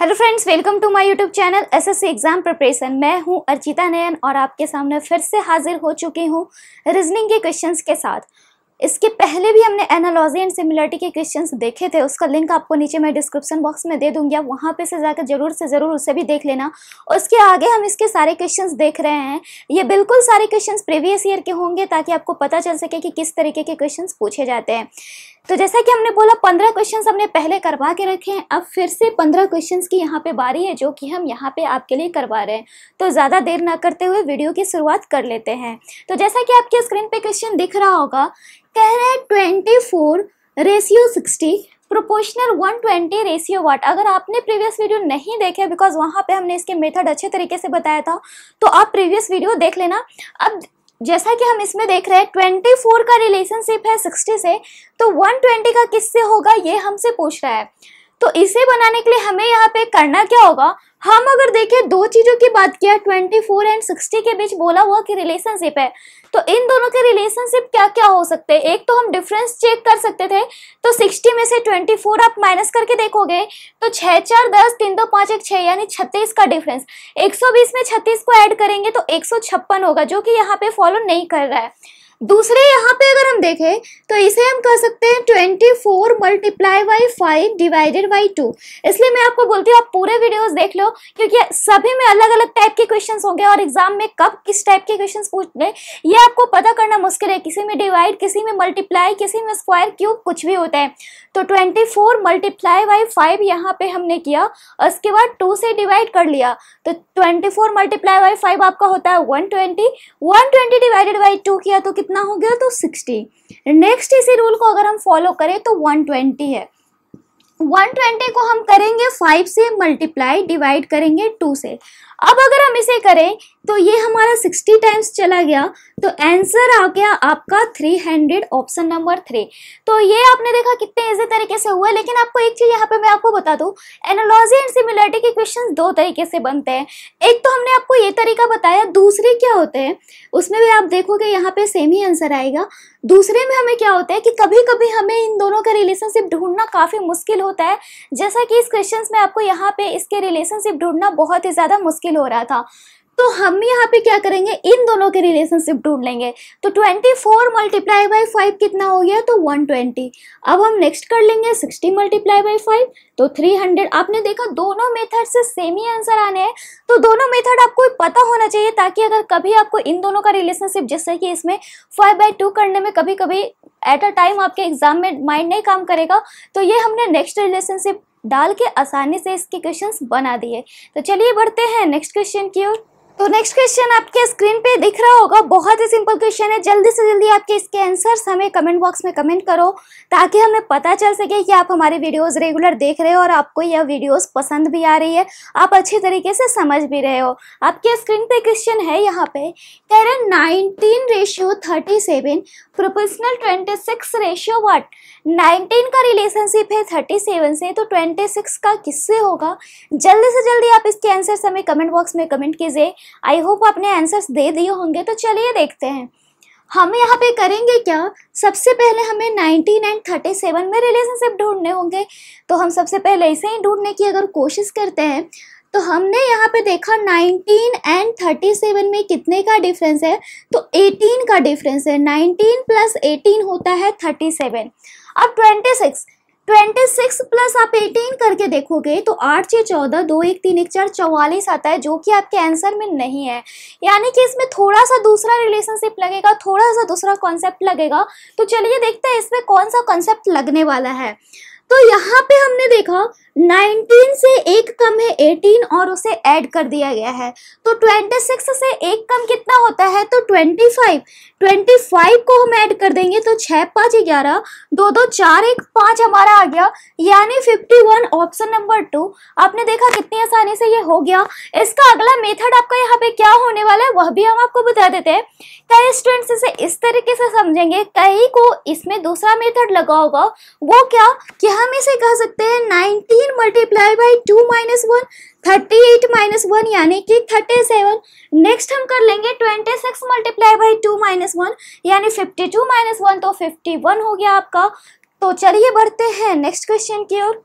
hello friends welcome to my YouTube channel SSC exam preparation मैं हूं अर्चिता नयन और आपके सामने फिर से हाजिर हो चुकी हूं रीजनिंग के क्वेश्चंस के साथ इसके पहले भी हमने एनालॉजी एंड सिमिलरिटी के क्वेश्चंस देखे थे उसका लिंक आपको नीचे मैं डिस्क्रिप्शन बॉक्स में दे दूंगी आप वहाँ पर से जाकर जरूर से ज़रूर उसे भी देख लेना उसके आगे हम इसके सारे क्वेश्चन देख रहे हैं ये बिल्कुल सारे क्वेश्चन प्रीवियस ईयर के होंगे ताकि आपको पता चल सके कि किस तरीके के क्वेश्चन पूछे जाते हैं तो जैसा कि हमने बोला पंद्रह क्वेश्चंस हमने पहले करवा के रखे हैं अब फिर से पंद्रह क्वेश्चंस की यहाँ पे बारी है जो कि हम यहाँ पे आपके लिए करवा रहे हैं तो ज़्यादा देर ना करते हुए वीडियो की शुरुआत कर लेते हैं तो जैसा कि आपके स्क्रीन पे क्वेश्चन दिख रहा होगा कह रहे हैं twenty four ratio sixty proportional twenty ratio what अगर आपने प्रीवियस वीडियो नहीं देखे बिकॉज वहाँ पे हमने इसके मेथड अच्छे तरीके से बताया था तो आप प्रीवियस वीडियो देख लेना अब जैसा कि हम इसमें देख रहे हैं ट्वेंटी फोर का रिलेशनशिप है सिक्सटी से तो वन ट्वेंटी का किससे होगा ये हमसे पूछ रहा है तो इसे बनाने के लिए हमें यहाँ पे करना क्या होगा हम अगर देखें दो चीज़ों की बात किया 24 एंड 60 के बीच बोला हुआ कि रिलेशनशिप है तो इन दोनों के रिलेशनशिप क्या क्या हो सकते हैं एक तो हम डिफरेंस चेक कर सकते थे तो 60 में से 24 आप माइनस करके देखोगे तो छह चार दस तीन दो पाँच एक छः यानी छत्तीस का डिफरेंस 120 में छत्तीस को ऐड करेंगे तो एक होगा जो कि यहाँ पे फॉलो नहीं कर रहा है दूसरे यहाँ पे अगर हम देखें तो इसे हम कह सकते हैं twenty four multiply by five divided by two इसलिए मैं आपको बोलती हूँ आप पूरे वीडियोस देख लो क्योंकि सभी में अलग अलग टाइप के क्वेश्चन होंगे और एग्जाम में कब किस टाइप के क्वेश्चन पूछने ये आपको पता करना मुश्किल है किसी में डिवाइड किसी में मल्टीप्लाई किसी में स्क्वायर क्यूब कुछ भी होता है तो twenty four multiply by five यहाँ पे हमने किया और इसके बाद टू से डिवाइड कर लिया तो twenty four multiply by five आपका होता है one twenty one twenty divided by two किया तो कितना कितना हो गया तो सिक्सटी नेक्स्ट इसी रूल को अगर हम फॉलो करें तो वन ट्वेंटी है वन ट्वेंटी को हम करेंगे फाइव से मल्टीप्लाई डिवाइड करेंगे टू से अब अगर हम इसे करें तो ये हमारा 60 टाइम्स चला गया तो आंसर आ गया आपका 300 ऑप्शन नंबर थ्री तो ये आपने देखा कितने इजी तरीके से हुआ लेकिन आपको एक चीज़ यहाँ पे मैं आपको बता दू एनोलॉजी एंड सिमिलरिटी के क्वेश्चन दो तरीके से बनते हैं एक तो हमने आपको ये तरीका बताया दूसरे क्या होते हैं उसमें भी आप देखोगे यहाँ पे सेम ही आंसर आएगा दूसरे में हमें क्या होता है कि कभी कभी हमें इन दोनों का रिलेशनशिप ढूंढना काफ़ी मुश्किल होता है जैसा कि इस क्वेश्चन में आपको यहाँ पे इसके रिलेशनशिप ढूंढना बहुत ही ज़्यादा मुश्किल मुश्किल हो रहा था तो हम यहाँ पे क्या करेंगे इन दोनों के रिलेशनशिप ढूंढ लेंगे तो 24 फोर मल्टीप्लाई बाई फाइव कितना हो गया तो 120 अब हम नेक्स्ट कर लेंगे 60 मल्टीप्लाई बाई फाइव तो 300 आपने देखा दोनों मेथड से सेम ही आंसर आने हैं तो दोनों मेथड आपको पता होना चाहिए ताकि अगर कभी आपको इन दोनों का रिलेशनशिप जैसे कि इसमें फाइव बाई करने में कभी कभी एट अ टाइम आपके एग्जाम में माइंड नहीं काम करेगा तो ये हमने नेक्स्ट रिलेशनशिप डाल के आसानी से इसके क्वेश्चंस बना दिए तो चलिए बढ़ते हैं नेक्स्ट क्वेश्चन की ओर तो नेक्स्ट क्वेश्चन आपके स्क्रीन पे दिख रहा होगा बहुत ही सिंपल क्वेश्चन है जल्दी से जल्दी आपके इसके आंसर्स हमें कमेंट बॉक्स में कमेंट करो ताकि हमें पता चल सके कि आप हमारे वीडियोस रेगुलर देख रहे हो और आपको यह वीडियोस पसंद भी आ रही है आप अच्छे तरीके से समझ भी रहे हो आपके स्क्रीन पे क्वेश्चन है यहाँ पे कह रहे nineteen ratio thirty seven proportional twenty six ratio what nineteen का रिलेशनशिप है थर्टी सेवन से तो ट्वेंटी सिक्स का किससे होगा जल्दी से जल्दी आप इसके आंसर्स हमें कमेंट बॉक्स में कमेंट कीजिए आई होप आपने आंसर्स दे दिए होंगे तो चलिए देखते हैं हम यहाँ पे करेंगे क्या सबसे पहले हमें नाइनटीन एंड सेवन में रिलेशनशिप ढूंढने होंगे तो हम सबसे पहले इसे ही ढूंढने की अगर कोशिश करते हैं तो हमने यहाँ पे देखा नाइनटीन एंड थर्टी सेवन में कितने का डिफरेंस है तो एटीन का डिफरेंस है नाइनटीन प्लस एटीन होता है 37 अब 26 ट्वेंटी सिक्स प्लस आप एटीन करके देखोगे तो आठ छः चौदह दो एक तीन एक चार चौवालीस आता है जो कि आपके आंसर में नहीं है यानी कि इसमें थोड़ा सा दूसरा रिलेशनशिप लगेगा थोड़ा सा दूसरा कॉन्सेप्ट लगेगा तो चलिए देखते हैं इसमें कौन सा कॉन्सेप्ट लगने वाला है तो यहाँ पे हमने देखा 19 से एक कम है 18 और उसे ऐड कर दिया गया है तो 26 से एक कम कितना होता है तो 25 25 को हम ऐड कर देंगे तो छः पाँच ग्यारह दो दो चार एक पाँच हमारा आ गया यानी 51 ऑप्शन नंबर टू आपने देखा कितनी आसानी से ये हो गया इसका अगला मेथड आपका यहाँ पे क्या होने वाला है वह भी हम आपको बता देते हैं कई स्टूडेंट्स इसे इस तरीके से समझेंगे कई को इसमें दूसरा मेथड लगा होगा वो क्या कि हम इसे कह सकते हैं nineteen multiply by two minus one thirty eight minus one यानी कि थर्टी सेवन नेक्स्ट हम कर लेंगे twenty six multiply by two minus one यानी फिफ्टी टू माइनस वन तो फिफ्टी वन हो गया आपका तो चलिए बढ़ते हैं नेक्स्ट क्वेश्चन की ओर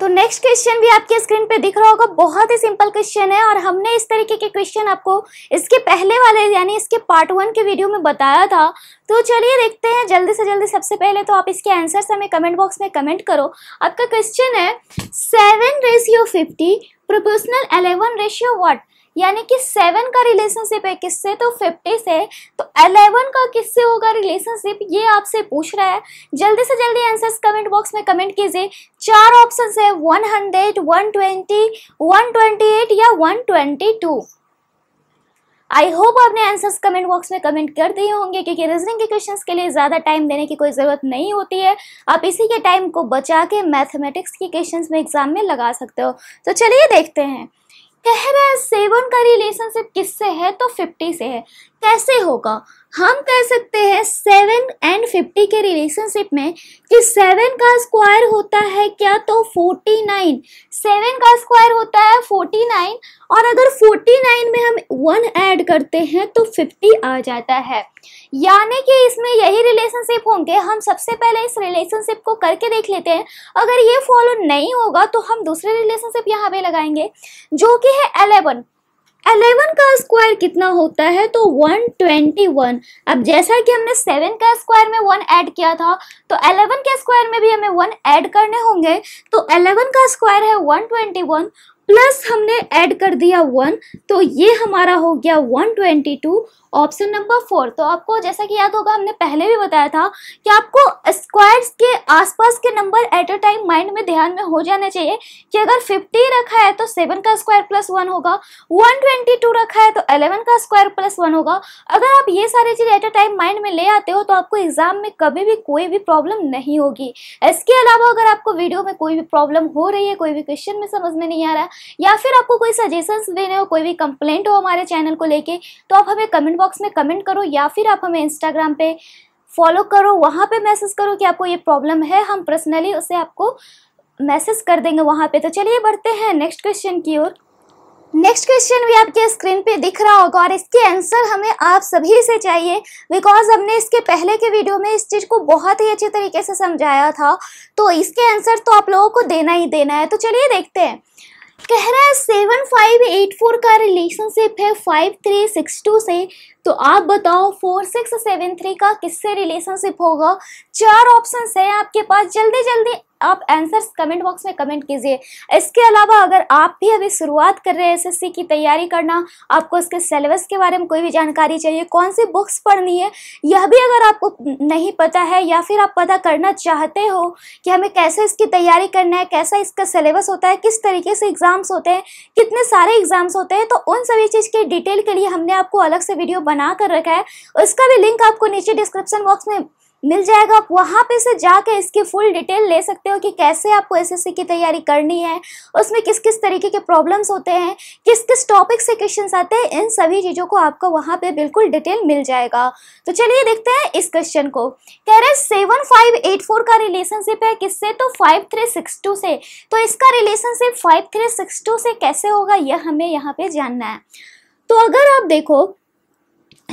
तो नेक्स्ट क्वेश्चन भी आपके स्क्रीन पे दिख रहा होगा बहुत ही सिंपल क्वेश्चन है और हमने इस तरीके के क्वेश्चन आपको इसके पहले वाले यानी इसके पार्ट वन के वीडियो में बताया था तो चलिए देखते हैं जल्दी से जल्दी सबसे पहले तो आप इसके आंसर हमें कमेंट बॉक्स में कमेंट करो आपका क्वेश्चन है seven ratio fifty proportional eleven ratio what यानी कि सेवन का रिलेशनशिप है किससे तो फिफ्टी से तो अलेवन का किससे होगा रिलेशनशिप ये आपसे पूछ रहा है जल्दी से जल्दी आंसर्स कमेंट बॉक्स में कमेंट कीजिए चार ऑप्शन है one hundred one twenty one twenty eight या one twenty two I hope आपने आंसर्स कमेंट बॉक्स में कमेंट कर दिए होंगे क्योंकि रीजनिंग के क्वेश्चंस के लिए ज़्यादा टाइम देने की कोई ज़रूरत नहीं होती है आप इसी के टाइम को बचा के मैथमेटिक्स के क्वेश्चंस में एग्जाम में लगा सकते हो तो चलिए देखते हैं कह रहा है सेवन का रिलेशनशिप किससे है तो फिफ्टी से है कैसे होगा हम कह सकते हैं सेवन एंड फिफ्टी के रिलेशनशिप में कि सेवन का स्क्वायर होता है क्या तो फोर्टी नाइन सेवन का स्क्वायर होता है फोर्टी नाइन और अगर फोर्टी नाइन में हम वन ऐड करते हैं तो फिफ्टी आ जाता है यानी कि इसमें यही रिलेशनशिप होंगे हम सबसे पहले इस रिलेशनशिप को करके देख लेते हैं अगर ये फॉलो नहीं होगा तो हम दूसरे रिलेशनशिप यहाँ पे लगाएंगे जो कि है एलेवन एलेवन का स्क्वायर कितना होता है तो 121 अब जैसा कि हमने सेवन का स्क्वायर में वन ऐड किया था तो एलेवन के स्क्वायर में भी हमें वन ऐड करने होंगे तो एलेवन का स्क्वायर है 121 प्लस हमने ऐड कर दिया वन तो ये हमारा हो गया 122 ऑप्शन नंबर फोर तो आपको जैसा कि याद होगा हमने पहले भी बताया था कि आपको स्क्वायर्स के आसपास के number at a time mind में ध्यान में हो जाना चाहिए कि अगर 50 रखा है तो 7 का स्क्वायर प्लस 1 होगा 122 रखा है तो 11 का स्क्वायर प्लस 1 होगा अगर आप ये सारी चीज़ एट अ टाइम माइंड में ले आते हो तो आपको एग्जाम में कभी भी कोई भी प्रॉब्लम नहीं होगी इसके अलावा अगर आपको वीडियो में कोई भी प्रॉब्लम हो रही है कोई भी क्वेश्चन में समझ में नहीं आ रहा या फिर आपको कोई सजेशन देने हो कोई भी कंप्लेंट हो हमारे चैनल को लेकर तो आप हमें कमेंट कमेंट बॉक्स में कमेंट करो या फिर आप हमें इंस्टाग्राम पे फॉलो करो वहाँ पे मैसेज करो कि आपको ये प्रॉब्लम है हम पर्सनली उसे आपको मैसेज कर देंगे वहाँ पे तो चलिए बढ़ते हैं नेक्स्ट क्वेश्चन की ओर नेक्स्ट क्वेश्चन भी आपके स्क्रीन पे दिख रहा होगा और इसके आंसर हमें आप सभी से चाहिए बिकॉज हमने इसके पहले के वीडियो में इस चीज़ को बहुत ही अच्छे तरीके से समझाया था तो इसके आंसर तो आप लोगों को देना ही देना है तो चलिए देखते हैं कह रहा है सेवन फाइव एट फोर का रिलेशनशिप है फाइव थ्री सिक्स टू से तो आप बताओ फोर सिक्स सेवन थ्री का किससे रिलेशनशिप होगा चार ऑप्शंस है आपके पास जल्दी जल्दी आप आंसर्स कमेंट बॉक्स में कमेंट कीजिए इसके अलावा अगर आप भी अभी शुरुआत कर रहे हैं एसएससी की तैयारी करना आपको इसके सिलेबस के बारे में कोई भी जानकारी चाहिए कौन सी बुक्स पढ़नी है यह भी अगर आपको नहीं पता है या फिर आप पता करना चाहते हो कि हमें कैसे इसकी तैयारी करना है कैसा इसका सिलेबस होता है किस तरीके से एग्ज़ाम्स होते हैं कितने सारे एग्ज़ाम्स होते हैं तो उन सभी चीज़ के डिटेल के लिए हमने आपको अलग से वीडियो बना कर रखा है उसका भी लिंक आपको नीचे डिस्क्रिप्सन बॉक्स में मिल जाएगा आप वहाँ पे से जाके इसकी फुल डिटेल ले सकते हो कि कैसे आपको एसएससी की तैयारी करनी है उसमें किस किस तरीके के प्रॉब्लम्स होते हैं किस किस टॉपिक से क्वेश्चन आते हैं इन सभी चीज़ों को आपको वहाँ पे बिल्कुल डिटेल मिल जाएगा तो चलिए देखते हैं इस क्वेश्चन को कह रहे सेवन फाइव एट फोर का रिलेशनशिप है किससे तो फाइव थ्री सिक्स टू से तो इसका relationship five three six two से कैसे होगा यह हमें यहाँ पे जानना है तो अगर आप देखो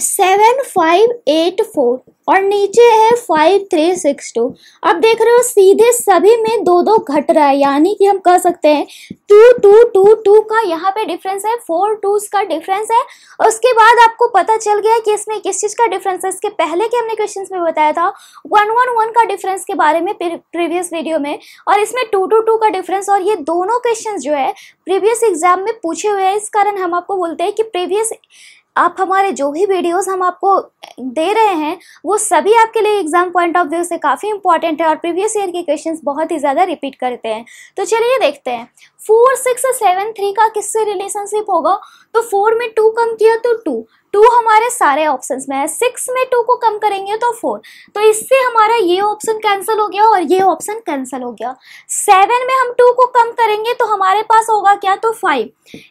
सेवन फाइव एट फोर और नीचे है फाइव थ्री सिक्स टू अब देख रहे हो सीधे सभी में दो दो घट रहा है यानी कि हम कह सकते हैं टू टू टू टू का यहाँ पे डिफरेंस है फोर टू का डिफरेंस है उसके बाद आपको पता चल गया कि इसमें किस चीज़ का डिफरेंस है इसके पहले के हमने क्वेश्चन में बताया था वन वन वन का डिफरेंस के बारे में प्रीवियस वीडियो में और इसमें टू टू टू का डिफरेंस और ये दोनों क्वेश्चन जो है प्रीवियस एग्जाम में पूछे हुए हैं इस कारण हम आपको बोलते हैं कि प्रीवियस आप हमारे जो भी वीडियोस हम आपको दे रहे हैं वो सभी आपके लिए एग्जाम पॉइंट ऑफ व्यू से काफ़ी इंपॉर्टेंट है और प्रीवियस ईयर के क्वेश्चंस बहुत ही ज़्यादा रिपीट करते हैं तो चलिए देखते हैं फोर सिक्स सेवन थ्री का किससे रिलेशनशिप होगा तो फोर में टू कम किया तो टू टू हमारे सारे ऑप्शन में है सिक्स में टू को कम करेंगे तो फोर तो इससे हमारा ये ऑप्शन कैंसिल हो गया और ये ऑप्शन कैंसिल हो गया सेवन में हम टू को कम करेंगे तो हमारे पास होगा क्या तो फाइव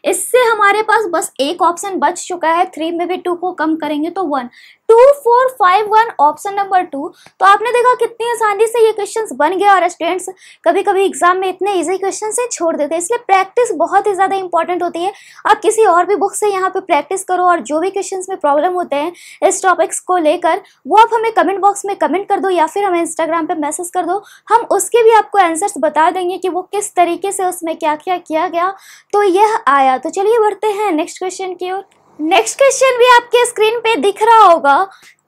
इससे हमारे पास बस एक ऑप्शन बच चुका है थ्री में भी टू को कम करेंगे तो one two four five one option number two तो आपने देखा कितनी आसानी से ये क्वेश्चंस बन गया और स्टूडेंट्स कभी कभी एग्जाम में इतने इजी क्वेश्चन से छोड़ देते हैं इसलिए प्रैक्टिस बहुत ही ज़्यादा इंपॉर्टेंट होती है आप किसी और भी बुक से यहाँ पे प्रैक्टिस करो और जो भी क्वेश्चन में प्रॉब्लम होते हैं इस टॉपिक्स को लेकर वो आप हमें कमेंट बॉक्स में कमेंट कर दो या फिर हमें इंस्टाग्राम पर मैसेज कर दो हम उसके भी आपको आंसर्स बता देंगे कि वो किस तरीके से उसमें क्या क्या किया गया तो यह आया तो चलिए बढ़ते हैं नेक्स्ट क्वेश्चन की ओर नेक्स्ट क्वेश्चन भी आपके स्क्रीन पे दिख रहा होगा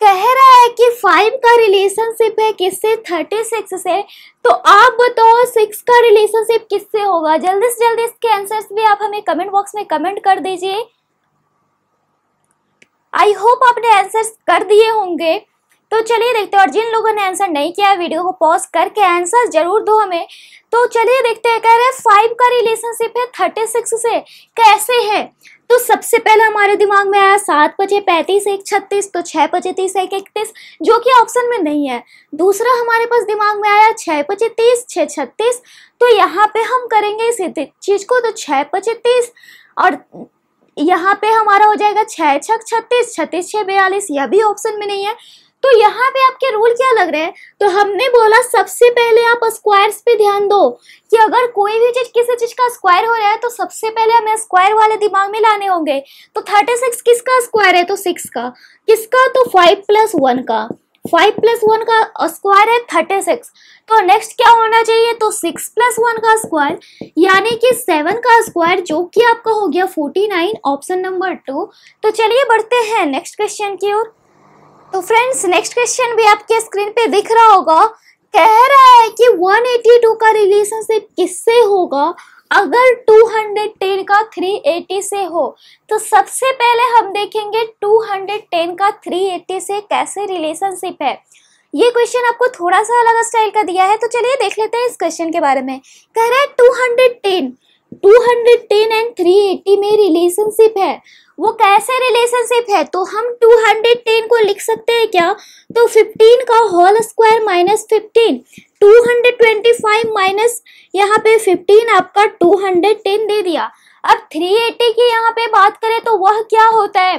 कह रहा है कि फाइव का रिलेशनशिप है किससे थर्टी सिक्स से तो आप बताओ सिक्स का रिलेशनशिप किससे होगा जल्दी से जल्दी इसके आंसर्स भी आप हमें कमेंट बॉक्स में कमेंट कर दीजिए आई होप आपने आंसर्स कर दिए होंगे तो चलिए देखते हैं और जिन लोगों ने आंसर नहीं किया है वीडियो को पॉज करके आंसर जरूर दो हमें तो चलिए देखते हैं कह रहे हैं फाइव का रिलेशनशिप है थर्टी सिक्स से कैसे है तो सबसे पहले हमारे दिमाग में आया सात बजे पैंतीस एक छत्तीस तो छः बजे तीस एक इकतीस जो कि ऑप्शन में नहीं है दूसरा हमारे पास दिमाग में आया छः बजे तीस छः छत्तीस तो यहाँ पे हम करेंगे इस चीज़ को तो छः बजे तीस और यहाँ पे हमारा हो जाएगा छः छः छत्तीस छत्तीस छः बयालीस यह भी ऑप्शन में नहीं है तो यहाँ पे आपके रूल क्या लग रहे हैं तो हमने बोला सबसे पहले आप स्क्वायर्स पे ध्यान दो कि अगर कोई भी चीज किसी चीज का स्क्वायर हो रहा है तो सबसे पहले हमें स्क्वायर वाले दिमाग में लाने होंगे तो थर्टी सिक्स किसका स्क्वायर है तो सिक्स का किसका तो फाइव प्लस वन का फाइव प्लस वन का स्क्वायर है थर्टी सिक्स तो नेक्स्ट क्या होना चाहिए तो सिक्स प्लस वन का स्क्वायर यानी कि सेवन का स्क्वायर जो कि आपका हो गया forty nine option number two तो चलिए बढ़ते हैं नेक्स्ट क्वेश्चन की ओर तो फ्रेंड्स नेक्स्ट क्वेश्चन भी आपके स्क्रीन पे दिख रहा होगा कह रहा है कि 182 का रिलेशनशिप किससे होगा अगर 210 का 380 से हो तो सबसे पहले हम देखेंगे 210 का 380 से कैसे रिलेशनशिप है ये क्वेश्चन आपको थोड़ा सा अलग स्टाइल का दिया है तो चलिए देख लेते हैं इस क्वेश्चन के बारे में कह रहा है 210 210 एंड 380 में रिलेशनशिप है वो कैसे रिलेशनशिप है तो हम 210 को लिख सकते हैं क्या तो 15 का whole square minus fifteen two hundred twenty five minus यहाँ पे फिफ्टीन आपका टू हंड्रेड टेन दे दिया अब थ्री एटी की यहाँ पे बात करें तो वह क्या होता है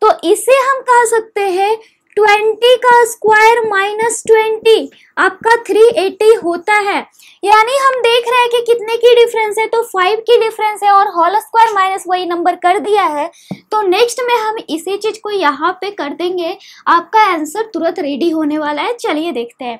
तो इसे हम कह सकते हैं ट्वेंटी का स्क्वायर माइनस ट्वेंटी आपका थ्री एटी होता है यानी हम देख रहे हैं कि कितने की डिफरेंस है तो फाइव की डिफरेंस है और होल स्क्वायर माइनस वही नंबर कर दिया है तो नेक्स्ट में हम इसी चीज को यहाँ पे कर देंगे आपका आंसर तुरंत रेडी होने वाला है चलिए देखते हैं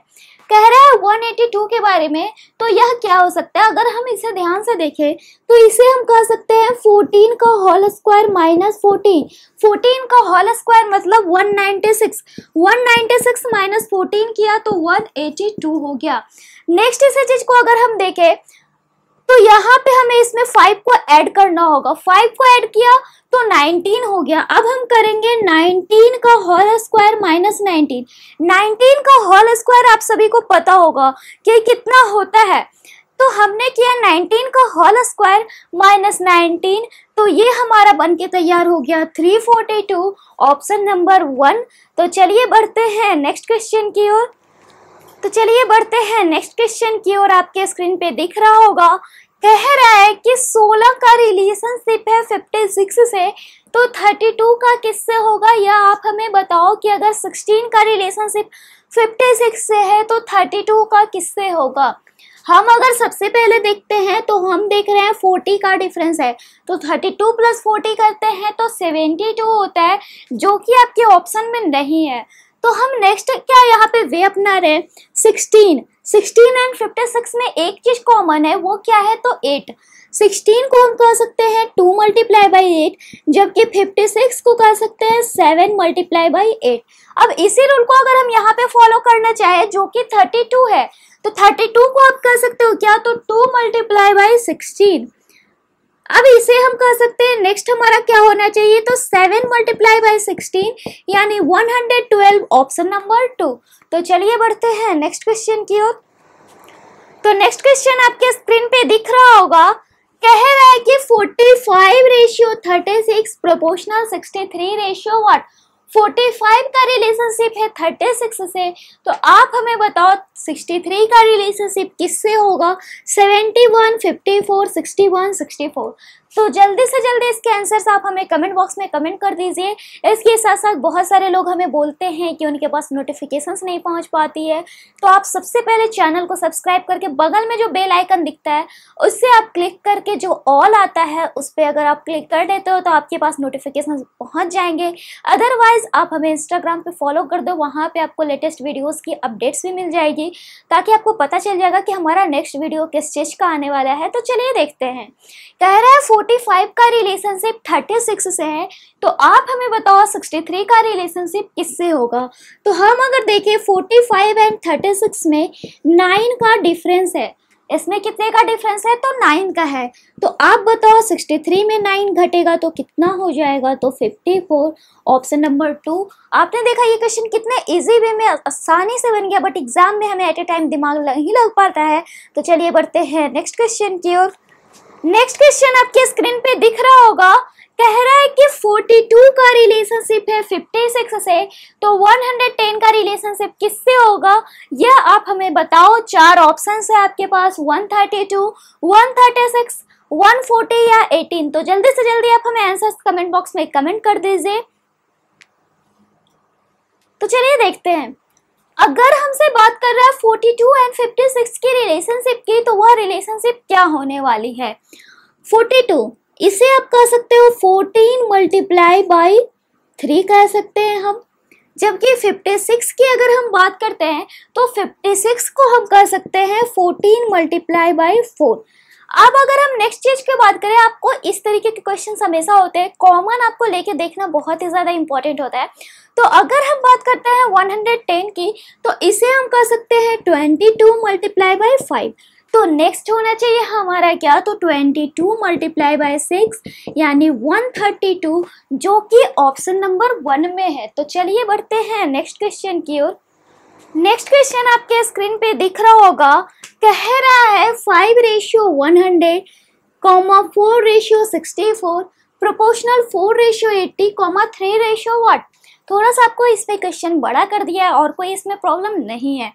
कह रहा है 182 के बारे में तो यह क्या हो सकता है अगर हम इसे ध्यान से देखें तो इसे हम कह सकते हैं 14 का होल स्क्वायर माइनस 14 14 का होल स्क्वायर मतलब 196 196 माइनस फोर्टीन किया तो 182 हो गया नेक्स्ट इस चीज को अगर हम देखें तो यहाँ पे हमें इसमें फाइव को ऐड करना होगा फाइव को ऐड किया तो नाइनटीन हो गया अब हम करेंगे नाइनटीन का whole square minus nineteen nineteen का होल स्क्वायर आप सभी को पता होगा कि कितना होता है तो हमने किया 19 का होल स्क्वायर माइनस नाइनटीन तो ये हमारा बन के तैयार हो गया 342 ऑप्शन नंबर वन तो चलिए बढ़ते हैं नेक्स्ट क्वेश्चन की ओर तो चलिए बढ़ते हैं नेक्स्ट क्वेश्चन की ओर आपके स्क्रीन पे दिख रहा होगा कह रहा है कि 16 का रिलेशनशिप है सिक्स से तो 32 का किससे होगा या आप हमें बताओ कि अगर 16 का रिलेशनशिप सिक्स से है तो 32 का किससे होगा हम अगर सबसे पहले देखते हैं तो हम देख रहे हैं 40 का डिफरेंस है तो 32 प्लस फोर्टी करते हैं तो 72 होता है जो कि आपके ऑप्शन में नहीं है तो हम नेक्स्ट क्या यहाँ पे वे अपना रहे sixteen sixteen and fifty six में एक चीज कॉमन है वो क्या है तो एट सिक्सटीन को हम कह सकते हैं टू मल्टीप्लाई बाई एट जबकि फिफ्टी सिक्स को कह सकते हैं सेवन मल्टीप्लाई बाई एट अब इसी रूल को अगर हम यहाँ पे फॉलो करना चाहें जो कि थर्टी टू है तो थर्टी टू को आप कह सकते हो क्या तो टू मल्टीप्लाई बाई सिक्सटीन अब इसे हम कह सकते हैं नेक्स्ट हमारा क्या होना चाहिए तो सेवन मल्टीप्लाई बाई सिक्सटीन यानी one hundred twelve option number two तो चलिए बढ़ते हैं नेक्स्ट क्वेश्चन की ओर तो नेक्स्ट क्वेश्चन आपके स्क्रीन पे दिख रहा होगा कह रहा है कि forty five ratio thirty six proportional sixty three ratio what 45 का रिलेशनशिप है 36 से तो आप हमें बताओ 63 का रिलेशनशिप किससे होगा 71, 54, 61, 64 तो जल्दी से जल्दी इसके आंसर्स आप हमें कमेंट बॉक्स में कमेंट कर दीजिए इसके साथ साथ बहुत सारे लोग हमें बोलते हैं कि उनके पास नोटिफिकेशंस नहीं पहुंच पाती है तो आप सबसे पहले चैनल को सब्सक्राइब करके बगल में जो बेल आइकन दिखता है उससे आप क्लिक करके जो ऑल आता है उस पर अगर आप क्लिक कर देते हो तो आपके पास नोटिफिकेशन पहुँच जाएंगे अदरवाइज़ आप हमें इंस्टाग्राम पर फॉलो कर दो वहाँ पर आपको लेटेस्ट वीडियोज़ की अपडेट्स भी मिल जाएगी ताकि आपको पता चल जाएगा कि हमारा नेक्स्ट वीडियो किस चीज़ का आने वाला है तो चलिए देखते हैं कह रहे हैं 45 का रिलेशनशिप 36 से है तो आप हमें बताओ 63 का रिलेशनशिप किससे होगा तो हम अगर देखें 45 फाइव एंड थर्टी में नाइन का डिफरेंस है इसमें कितने का डिफरेंस है तो नाइन का है तो आप बताओ सिक्सटी थ्री में नाइन घटेगा तो कितना हो जाएगा तो fifty four option number two आपने देखा ये क्वेश्चन कितने इजी वे में आसानी से बन गया बट एग्जाम में हमें एट ए टाइम दिमाग नहीं लग पाता है तो चलिए बढ़ते हैं नेक्स्ट क्वेश्चन की ओर नेक्स्ट क्वेश्चन आपके स्क्रीन पे दिख रहा होगा कह रहा है कि 42 का रिलेशनशिप है 56 से तो 110 का रिलेशनशिप किससे होगा यह आप हमें बताओ चार ऑप्शंस है आपके पास 132, 136, 140 या 18 तो जल्दी से जल्दी आप हमें आंसर्स कमेंट बॉक्स में कमेंट कर दीजिए तो चलिए देखते हैं अगर हमसे बात कर रहा है 42 एंड 56 की रिलेशनशिप की तो वह रिलेशनशिप क्या होने वाली है 42 इसे आप कह सकते हो 14 मल्टीप्लाई बाई थ्री कह सकते हैं हम जबकि 56 की अगर हम बात करते हैं तो 56 को हम कह सकते हैं 14 मल्टीप्लाई बाई फोर अब अगर हम नेक्स्ट चीज की बात करें आपको इस तरीके के क्वेश्चन हमेशा होते हैं कॉमन आपको लेके देखना बहुत ही ज्यादा इंपॉर्टेंट होता है तो अगर हम बात करते हैं 110 की तो इसे हम कर सकते हैं 22 टू मल्टीप्लाई बाई फाइव तो नेक्स्ट होना चाहिए हमारा क्या तो 22 टू मल्टीप्लाई बाई सिक्स यानी 132 जो कि ऑप्शन नंबर वन में है तो चलिए बढ़ते हैं नेक्स्ट क्वेश्चन की ओर नेक्स्ट क्वेश्चन आपके स्क्रीन पे दिख रहा होगा कह रहा है five ratio one hundred comma four ratio sixty four proportional four ratio eighty comma three ratio what थोड़ा सा आपको इसमें क्वेश्चन बड़ा कर दिया है और कोई इसमें प्रॉब्लम नहीं है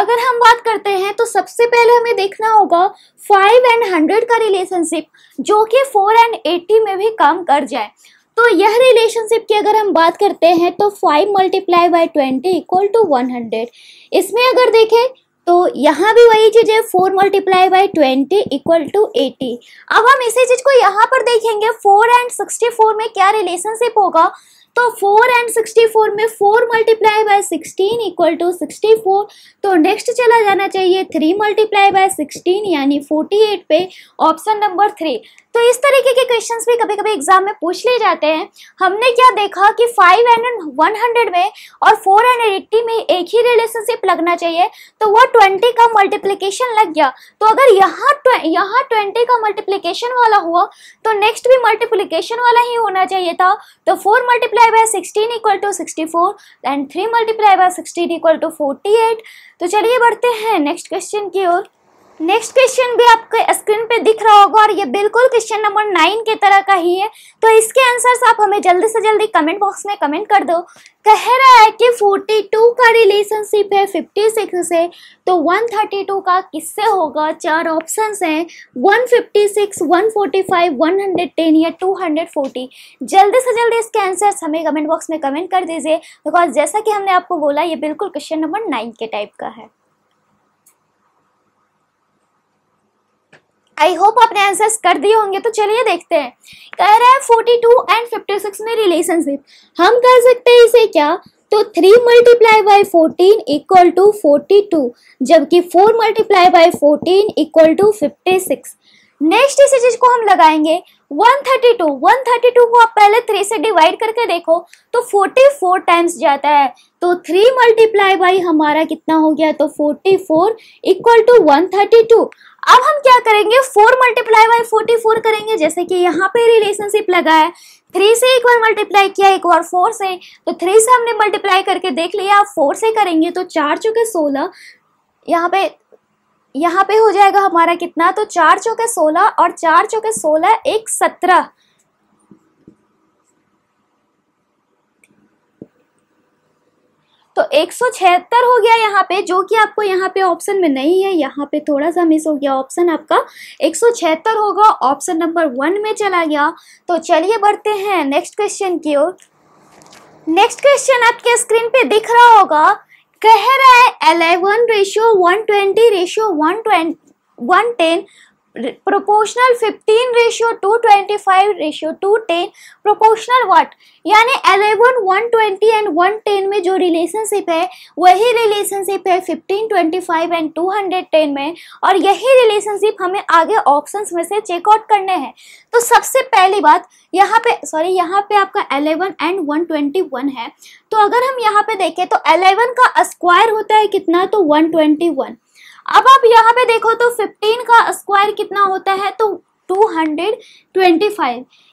अगर हम बात करते हैं तो सबसे पहले हमें देखना होगा फाइव एंड हंड्रेड का रिलेशनशिप जो कि फोर एंड एट्टी में भी काम कर जाए तो यह रिलेशनशिप की अगर हम बात करते हैं तो five multiply by twenty equal to one hundred इसमें अगर देखें तो यहाँ भी वही चीज़ है four multiply by twenty equal to eighty अब हम इसी चीज़ को यहाँ पर देखेंगे फोर एंड सिक्सटी फोर में क्या रिलेशनशिप होगा तो 4 एंड 64 में 4 मल्टीप्लाई बाय 16 इक्वल टू 64 तो नेक्स्ट चला जाना चाहिए 3 मल्टीप्लाई बाय 16 यानी 48 पे ऑप्शन नंबर थ्री तो इस तरीके के क्वेश्चंस भी कभी कभी एग्जाम में पूछ लिए जाते हैं हमने क्या देखा कि 5 एंड 100 में और 4 एंड 80 में एक ही रिलेशनशिप लगना चाहिए तो वो 20 का मल्टीप्लीकेशन लग गया तो अगर यहाँ यहाँ ट्वेंटी का मल्टीप्लीकेशन वाला हुआ तो नेक्स्ट भी मल्टीप्लीकेशन वाला ही होना चाहिए था तो four multiply multiply by 16 equal to 64 and 3 multiply by 16 equal to 48 तो चलिए बढ़ते हैं नेक्स्ट क्वेश्चन की ओर नेक्स्ट क्वेश्चन भी आपके स्क्रीन पे दिख रहा होगा और ये बिल्कुल क्वेश्चन नंबर नाइन के तरह का ही है तो इसके आंसर्स आप हमें जल्दी से जल्दी कमेंट बॉक्स में कमेंट कर दो कह रहा है कि 42 का रिलेशनशिप है 56 से तो 132 का किससे होगा चार ऑप्शंस हैं 156, 145, 110 या 240 जल्दी से जल्दी इसके आंसर्स हमें कमेंट बॉक्स में कमेंट कर दीजिए बिकॉज जैसा कि हमने आपको बोला ये बिल्कुल क्वेश्चन नंबर नाइन के टाइप का है आई होप आपने आंसर्स कर दिए होंगे तो चलिए देखते हैं कह रहा है टू एंड फिफ्टी सिक्स में रिलेशनशिप हम कर सकते हैं इसे क्या तो three multiply by fourteen equal to forty two जबकि four multiply by fourteen equal to fifty six next इसी चीज़ को हम लगाएंगे 132 132 को आप पहले 3 से डिवाइड करके देखो तो 44 टाइम्स जाता है तो 3 मल्टीप्लाई बाई हमारा कितना हो गया तो 44 इक्वल टू 132 अब हम क्या करेंगे 4 मल्टीप्लाई बाई 44 करेंगे जैसे कि यहाँ पे रिलेशनशिप लगा है थ्री से एक बार मल्टीप्लाई किया एक बार फोर से तो थ्री से हमने मल्टीप्लाई करके देख लिया आप फोर से करेंगे तो चार चौके सोलह यहाँ पे यहाँ पे हो जाएगा हमारा कितना तो चार चौके सोलह और चार चौके सोलह एक सत्रह तो एक सौ छिहत्तर हो गया यहाँ पे जो कि आपको यहाँ पे ऑप्शन में नहीं है यहाँ पे थोड़ा सा मिस हो गया ऑप्शन आपका एक सौ छिहत्तर होगा ऑप्शन नंबर वन में चला गया तो चलिए बढ़ते हैं नेक्स्ट क्वेश्चन की ओर नेक्स्ट क्वेश्चन आपके स्क्रीन पे दिख रहा होगा कह रहा है eleven ratio one twenty ratio one twenty one ten proportional 15 ratio two twenty five ratio two ten proportional what यानी eleven one twenty and one ten में जो रिलेशनशिप है वही रिलेशनशिप है 15 25 एंड टू हंड्रेड टेन में और यही relationship हमें आगे ऑप्शंस में से चेकआउट करने हैं तो सबसे पहली बात यहाँ पे सॉरी यहाँ पे आपका eleven and one twenty one है तो अगर हम यहाँ पे देखें तो एलेवन का स्क्वायर होता है कितना तो वन ट्वेंटी वन अब आप यहाँ पे देखो तो 15 का स्क्वायर कितना होता है तो 225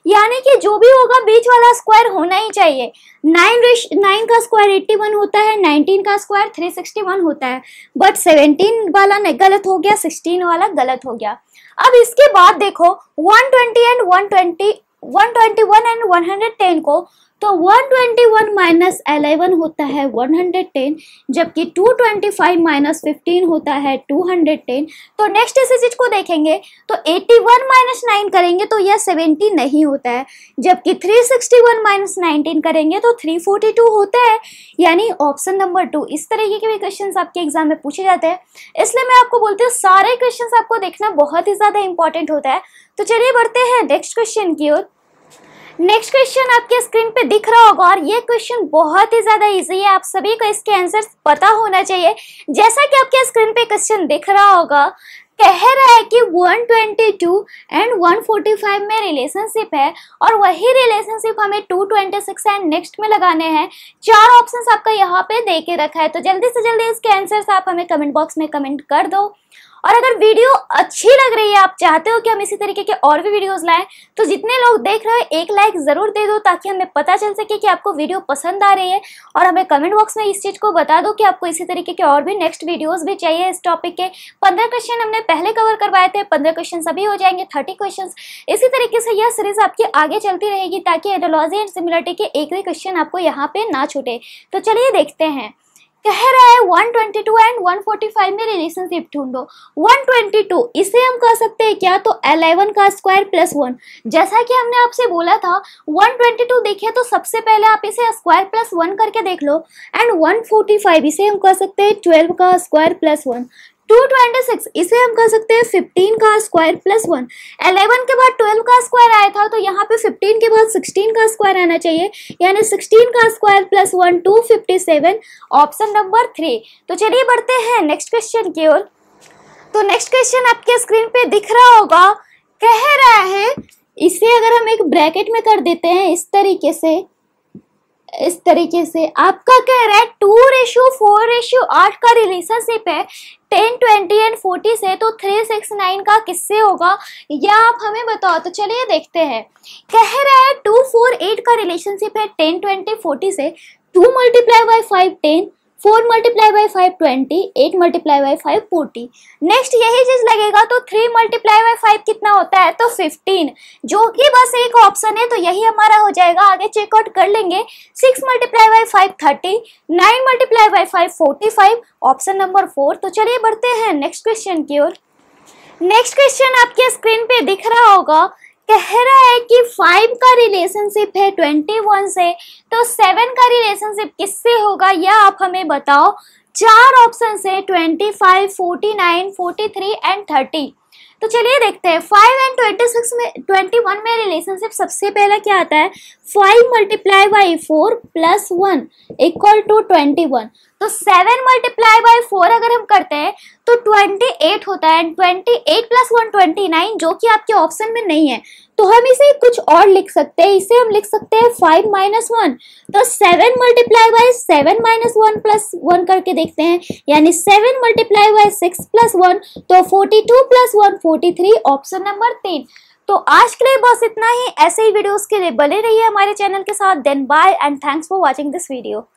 यानी कि जो भी होगा बीच वाला स्क्वायर होना ही चाहिए 9 9 का स्क्वायर 81 होता है 19 का स्क्वायर 361 होता है बट 17 वाला गलत हो गया 16 वाला गलत हो गया अब इसके बाद देखो 120 एंड 120 121 एंड 110 को तो 121 माइनस एलेवन होता है 110 जबकि 225 माइनस 15 होता है 210 तो नेक्स्ट इसी चीज को देखेंगे तो 81 माइनस नाइन करेंगे तो यह 70 नहीं होता है जबकि 361 माइनस नाइनटीन करेंगे तो 342 होता है यानी ऑप्शन नंबर टू इस तरीके के भी क्वेश्चन आपके एग्जाम में पूछे जाते हैं इसलिए मैं आपको बोलती हूँ सारे क्वेश्चन आपको देखना बहुत ही ज़्यादा इंपॉर्टेंट होता है तो चलिए बढ़ते हैं नेक्स्ट क्वेश्चन की ओर नेक्स्ट क्वेश्चन आपके स्क्रीन पे दिख रहा होगा और ये क्वेश्चन बहुत ही ज्यादा इजी है आप सभी को इसके आंसर पता होना चाहिए जैसा कि आपके स्क्रीन पे क्वेश्चन दिख रहा होगा कह रहा है कि 122 एंड 145 में रिलेशनशिप है और वही रिलेशनशिप हमें 226 एंड नेक्स्ट में लगाने हैं चार ऑप्शंस आपका यहाँ पे दे के रखा है तो जल्दी से जल्दी इसके आंसर्स आप हमें कमेंट बॉक्स में कमेंट कर दो और अगर वीडियो अच्छी लग रही है आप चाहते हो कि हम इसी तरीके के और भी वीडियोस लाएं तो जितने लोग देख रहे हो एक लाइक ज़रूर दे दो ताकि हमें पता चल सके कि आपको वीडियो पसंद आ रही है और हमें कमेंट बॉक्स में इस चीज़ को बता दो कि आपको इसी तरीके के और भी नेक्स्ट वीडियोज़ भी चाहिए इस टॉपिक के पंद्रह क्वेश्चन हमने पहले कवर करवाए थे पंद्रह क्वेश्चन अभी हो जाएंगे थर्टी क्वेश्चन इसी तरीके से यह सीरीज आपकी आगे चलती रहेगी ताकि एडोलॉजी एंड सिमिलरिटी के एक भी क्वेश्चन आपको यहाँ पे ना छूटे तो चलिए देखते हैं कह रहा है 122 एंड 145 में रिलेशनशिप ढूंढो 122 इसे हम कह सकते हैं क्या तो 11 का स्क्वायर प्लस वन जैसा कि हमने आपसे बोला था 122 देखिए तो सबसे पहले आप इसे स्क्वायर प्लस वन करके देख लो एंड 145 इसे हम कह सकते हैं 12 का square plus one two twenty six इसे हम कह सकते हैं फिफ्टीन का स्क्वायर प्लस वन एलेवन के बाद ट्वेल्व का स्क्वायर आया था तो यहाँ पे फिफ्टीन के बाद सिक्सटीन का स्क्वायर आना चाहिए यानी सिक्सटीन का square plus one two fifty seven option number three तो चलिए बढ़ते हैं नेक्स्ट क्वेश्चन की ओर तो नेक्स्ट क्वेश्चन आपके स्क्रीन पे दिख रहा होगा कह रहा है इसे अगर हम एक ब्रैकेट में कर देते हैं इस तरीके से इस तरीके से आपका कह रहा है टू रेशो फोर रेशो आठ का रिलेशनशिप है टेन ट्वेंटी एंड फोर्टी से तो थ्री सिक्स नाइन का किससे होगा या आप हमें बताओ तो चलिए देखते हैं कह रहा है टू फोर एट का रिलेशनशिप है टेन ट्वेंटी फोर्टी से two multiply by five ten four multiply by five twenty eight multiply by five forty next यही चीज लगेगा तो थ्री मल्टीप्लाई बाई फाइव कितना होता है तो फिफ्टीन जो कि बस एक ऑप्शन है तो यही हमारा हो जाएगा आगे चेकआउट कर लेंगे six multiply by five thirty nine multiply by five forty five option number four तो चलिए बढ़ते हैं नेक्स्ट क्वेश्चन की ओर नेक्स्ट क्वेश्चन आपके स्क्रीन पे दिख रहा होगा कह रहा है कि फाइव का रिलेशनशिप है ट्वेंटी वन से तो सेवन का रिलेशनशिप किससे होगा यह आप हमें बताओ चार ऑप्शन है twenty five forty nine forty three and thirty तो चलिए देखते हैं फाइव एंड ट्वेंटी सिक्स में ट्वेंटी वन में रिलेशनशिप सबसे पहला क्या आता है five multiply by four plus one equal to twenty one तो सेवन मल्टीप्लाई बाई फोर अगर हम करते हैं तो ट्वेंटी एट होता है and twenty eight plus one twenty nine जो कि आपके ऑप्शन में नहीं है तो हम इसे कुछ और लिख सकते हैं इसे हम लिख सकते हैं फाइव माइनस वन तो seven multiply by seven minus one plus one करके देखते हैं यानी seven multiply by six plus one तो forty two plus one forty three option number तीन तो आज के लिए बस इतना ही ऐसे ही वीडियोस के लिए बने रहिए हमारे चैनल के साथ then bye and thanks for watching this video